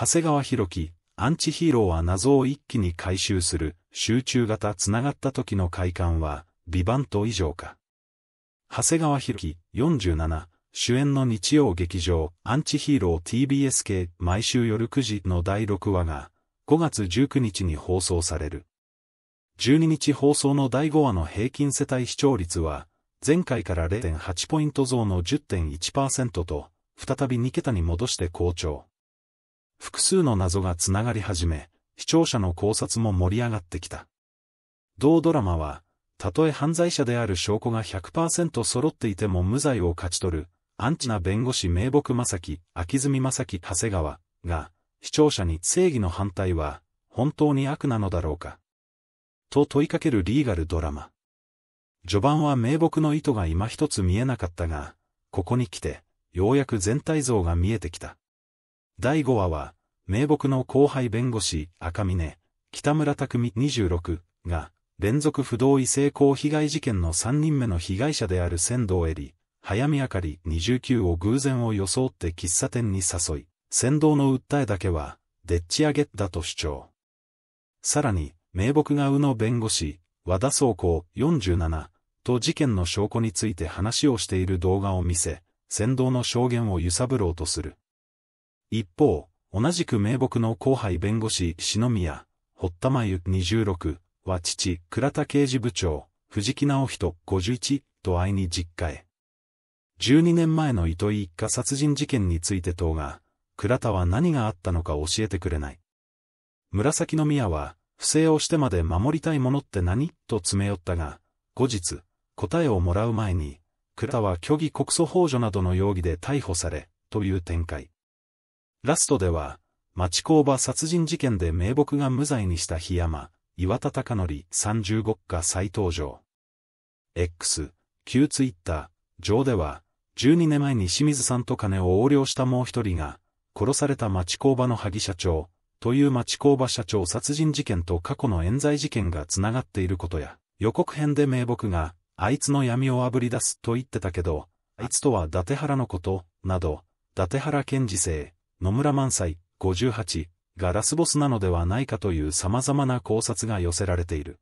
長谷川博樹、アンチヒーローは謎を一気に回収する、集中型繋がった時の快感は、ビバント以上か。長谷川博樹、47、主演の日曜劇場、アンチヒーロー TBS 系、毎週夜9時の第6話が、5月19日に放送される。12日放送の第5話の平均世帯視聴率は、前回から0.8ポイント増の10.1%と、再び2桁に戻して好調。複数の謎がつながり始め、視聴者の考察も盛り上がってきた。同ドラマは、たとえ犯罪者である証拠が100%揃っていても無罪を勝ち取る、アンチな弁護士名木正樹、秋住正樹長谷川が、視聴者に正義の反対は、本当に悪なのだろうか。と問いかけるリーガルドラマ。序盤は名木の意図が今一つ見えなかったが、ここに来て、ようやく全体像が見えてきた。第5話は、名木の後輩弁護士赤峰、北村匠26が、連続不同意性交被害事件の3人目の被害者である仙道襟、早見明かり29を偶然を装って喫茶店に誘い、仙道の訴えだけは、でっち上げだと主張。さらに、名木が宇野弁護士、和田総工47と事件の証拠について話をしている動画を見せ、先導の証言を揺さぶろうとする。一方、同じく名木の後輩弁護士、篠宮、堀田真由26は父、倉田刑事部長、藤木直人51と会いに実家へ。12年前の糸井一家殺人事件について等が、倉田は何があったのか教えてくれない。紫の宮は、不正をしてまで守りたいものって何と詰め寄ったが、後日、答えをもらう前に、倉田は虚偽告訴幇助などの容疑で逮捕され、という展開。ラストでは、町工場殺人事件で名木が無罪にした檜山、岩田隆則十五課再登場。X、旧ツイッター上では、12年前に清水さんと金を横領したもう一人が、殺された町工場の萩社長、という町工場社長殺人事件と過去の冤罪事件がつながっていることや、予告編で名簿が、あいつの闇をあぶり出すと言ってたけど、あいつとは伊達原のこと、など、伊達原賢治生、野村萬斎58がラスボスなのではないかという様々な考察が寄せられている。